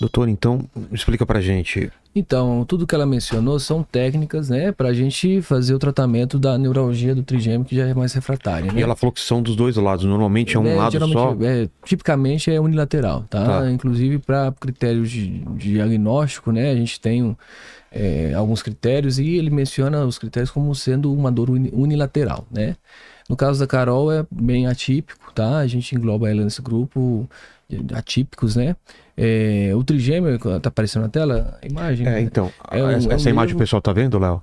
Doutor, então, explica pra gente. Então, tudo que ela mencionou são técnicas, né, pra gente fazer o tratamento da neuralgia do trigêmeo, que já é mais refratária, né? E ela falou que são dos dois lados, normalmente é um é, lado só? É, tipicamente é unilateral, tá? tá. Inclusive, para critérios de, de, diagnóstico, né, a gente tem é, alguns critérios e ele menciona os critérios como sendo uma dor unilateral, né? No caso da Carol é bem atípico, tá? A gente engloba ela nesse grupo atípicos, né? É, o trigêmeo, tá aparecendo na tela a imagem. É, né? então, é um, essa, é um essa imagem o pessoal tá vendo, Léo?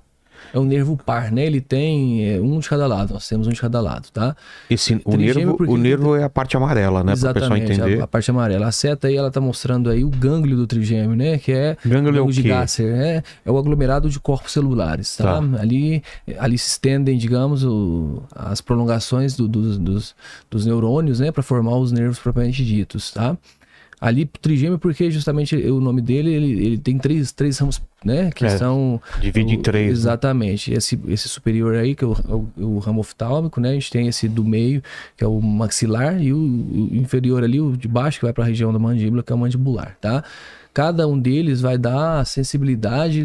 é um nervo par, né? Ele tem é, um de cada lado, nós temos um de cada lado, tá? Esse, o nervo, o nervo é a parte amarela, né? Exatamente, pra pessoa entender. A, a, parte amarela. A seta aí, ela tá mostrando aí o gânglio do trigêmeo, né? Que é gânglio é o de Gasser, né? É o aglomerado de corpos celulares, tá? tá. Ali, ali se estendem, digamos, o, as prolongações do, do, dos, dos neurônios, né? Para formar os nervos propriamente ditos, tá? Ali, trigêmeo, porque justamente o nome dele, ele, ele tem três, três ramos, né? Que é, são. Divide o, em três. Né? Exatamente. Né? Esse, esse superior aí, que é o, é o, é o, ramo oftálmico, né? A gente tem esse do meio, que é o maxilar, e o, o inferior ali, o de baixo, que vai para a região da mandíbula, que é o mandibular, tá? Cada um deles vai dar a sensibilidade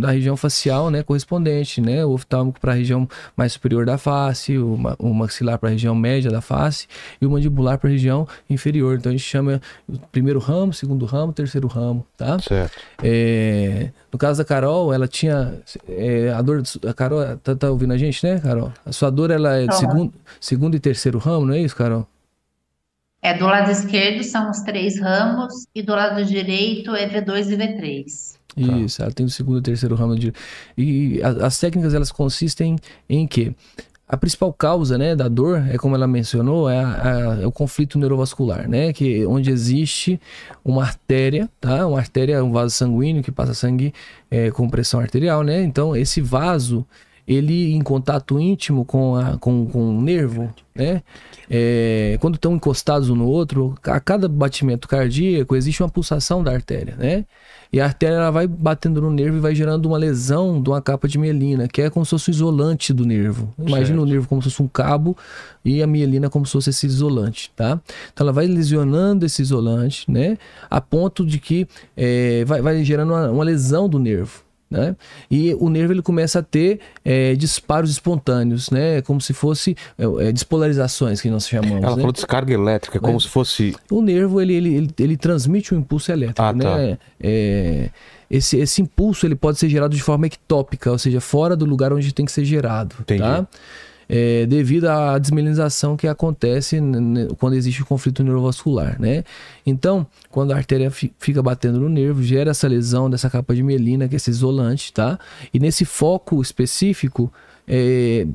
da região facial, né, correspondente, né? O oftálmico para a região mais superior da face, o, o maxilar para a região média da face e o mandibular para a região inferior. Então a gente chama o primeiro ramo, segundo ramo, terceiro ramo, tá? Certo. É, no caso da Carol, ela tinha é, a dor. da Carol tá, tá, ouvindo a gente, né, Carol? A sua dor ela é de uhum. segundo, segundo e terceiro ramo, não é isso, Carol? É, do lado esquerdo são os três ramos e do lado direito é V2 e V3. Tá. Isso, ela tem o segundo e terceiro ramo de... E as técnicas elas consistem em quê? A principal causa, né, da dor, é como ela mencionou, é, a, é, o conflito neurovascular, né, que onde existe uma artéria, tá, uma artéria, um vaso sanguíneo que passa sangue é, com pressão arterial, né. Então esse vaso ele em contato íntimo com, a, com, com o nervo, né? É, quando estão encostados um no outro, a cada batimento cardíaco existe uma pulsação da artéria, né? E a artéria ela vai batendo no nervo e vai gerando uma lesão de uma capa de mielina, que é como se fosse um isolante do nervo. Imagina certo. o nervo como se fosse um cabo e a mielina como se fosse esse isolante, tá? Então ela vai lesionando esse isolante, né? A ponto de que é, vai, vai gerando uma, uma lesão do nervo. Né? E o nervo ele começa a ter é, disparos espontâneos, né? Como se fosse é, é despolarizações que nós chamamos. Ela né? falou descarga elétrica, como é. se fosse. O nervo ele, ele, ele, ele transmite um impulso elétrico, ah, tá. né? Tá. É, esse, esse impulso ele pode ser gerado de forma ectópica, ou seja, fora do lugar onde tem que ser gerado, Entendi. tá? é, devido à desmielinização que acontece quando existe o conflito neurovascular, né? Então, quando a artéria fica batendo no nervo, gera essa lesão dessa capa de mielina, que é esse isolante, tá? E nesse foco específico, é,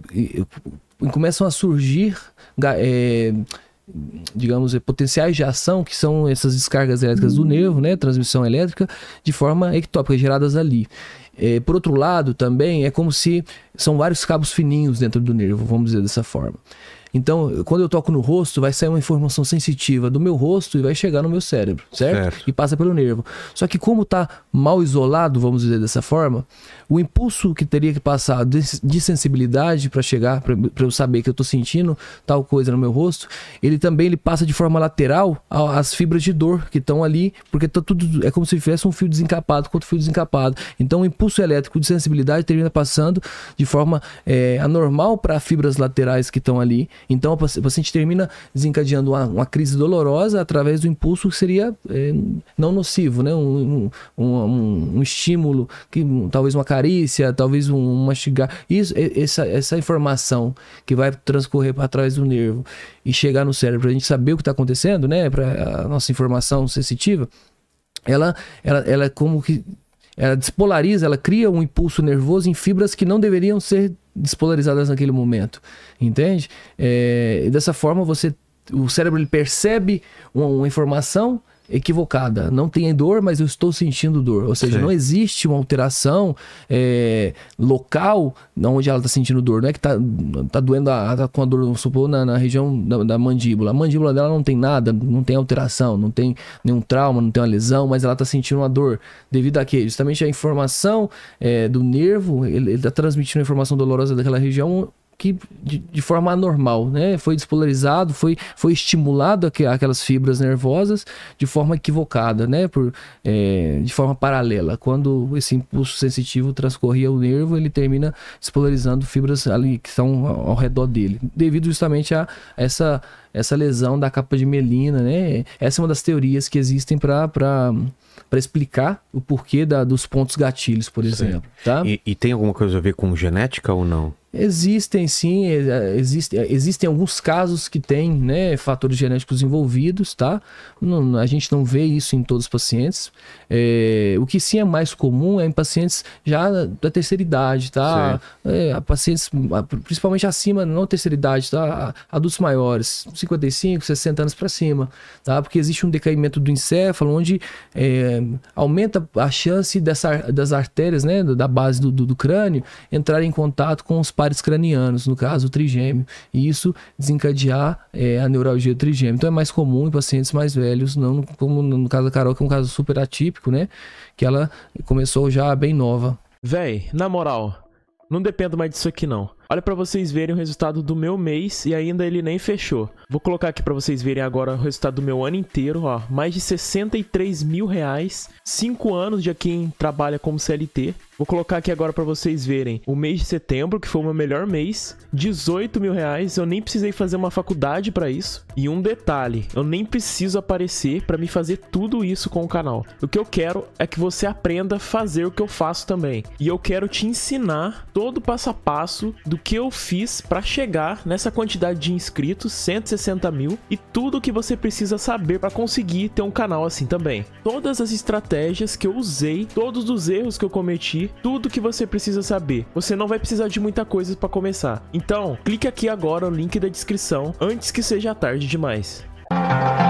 começam a surgir... É, digamos, é, potenciais de ação, que são essas descargas elétricas uhum. do nervo, né, transmissão elétrica, de forma ectópica, geradas ali. É, por outro lado, também é como se são vários cabos fininhos dentro do nervo, vamos dizer dessa forma. Então, quando eu toco no rosto, vai sair uma informação sensitiva do meu rosto e vai chegar no meu cérebro, certo? certo. E passa pelo nervo. Só que como está mal isolado, vamos dizer dessa forma, o impulso que teria que passar de, de sensibilidade para chegar, para eu saber que eu estou sentindo tal coisa no meu rosto, ele também ele passa de forma lateral às fibras de dor que estão ali, porque tá tudo é como se tivesse um fio desencapado com outro fio desencapado. Então, o impulso elétrico de sensibilidade termina passando de forma é, anormal para fibras laterais que estão ali então, o paciente termina desencadeando uma, uma crise dolorosa através do impulso que seria é, não nocivo, né? Um, um, um, um estímulo, que talvez uma carícia, talvez um mastigar. Isso, essa, essa informação que vai transcorrer para trás do nervo e chegar no cérebro, para a gente saber o que está acontecendo, né? Para a nossa informação sensitiva, ela, ela, ela é como que ela despolariza, ela cria um impulso nervoso em fibras que não deveriam ser despolarizadas naquele momento, entende? É, dessa forma você o cérebro ele percebe uma, uma informação equivocada. Não tem dor, mas eu estou sentindo dor. Ou seja, Sim. não existe uma alteração é, local onde ela está sentindo dor. Não é que está tá doendo tá com a dor, vamos supor, na, na região da, da, mandíbula. A mandíbula dela não tem nada, não tem alteração, não tem nenhum trauma, não tem uma lesão, mas ela está sentindo uma dor devido a quê? Justamente a informação é, do nervo, ele está transmitindo a informação dolorosa daquela região que de, de, forma anormal, né? Foi despolarizado, foi, foi estimulado aqu aquelas fibras nervosas de forma equivocada, né? Por, é, de forma paralela. Quando esse impulso sensitivo transcorria o nervo, ele termina despolarizando fibras ali que estão ao, ao redor dele, devido justamente a essa essa lesão da capa de melina, né? Essa é uma das teorias que existem para explicar o porquê da, dos pontos gatilhos, por exemplo. Sim. Tá? E, e, tem alguma coisa a ver com genética ou não? Existem sim, é, é, existem, é, existem alguns casos que tem né, fatores genéticos envolvidos, tá? Não, a gente não vê isso em todos os pacientes. É, o que sim é mais comum é em pacientes já da terceira idade, tá? É, pacientes, principalmente acima, não terceira idade, tá? Adultos maiores, 55, 60 anos para cima, tá? Porque existe um decaimento do encéfalo, onde é, aumenta a chance dessa, das artérias, né, da base do, do, do crânio, entrar em contato com os pares cranianos, no caso o trigêmeo, e isso desencadear é, a neuralgia trigêmea. Então é mais comum em pacientes mais velhos, não como no caso da Carol, que é um caso super atípico, né? Que ela começou já bem nova. Véi, na moral, não dependo mais disso aqui não. Olha para vocês verem o resultado do meu mês e ainda ele nem fechou. Vou colocar aqui para vocês verem agora o resultado do meu ano inteiro, ó. Mais de 63 mil reais, 5 anos de quem trabalha como CLT. Vou colocar aqui agora para vocês verem o mês de setembro, que foi o meu melhor mês, 18 mil reais. Eu nem precisei fazer uma faculdade para isso. E um detalhe, eu nem preciso aparecer para me fazer tudo isso com o canal. O que eu quero é que você aprenda a fazer o que eu faço também. E eu quero te ensinar todo o passo a passo do que eu fiz para chegar nessa quantidade de inscritos, 160 mil, e tudo que você precisa saber para conseguir ter um canal assim também. Todas as estratégias que eu usei, todos os erros que eu cometi, tudo que você precisa saber. Você não vai precisar de muita coisa para começar. Então, clique aqui agora no link da descrição antes que seja tarde demais. Música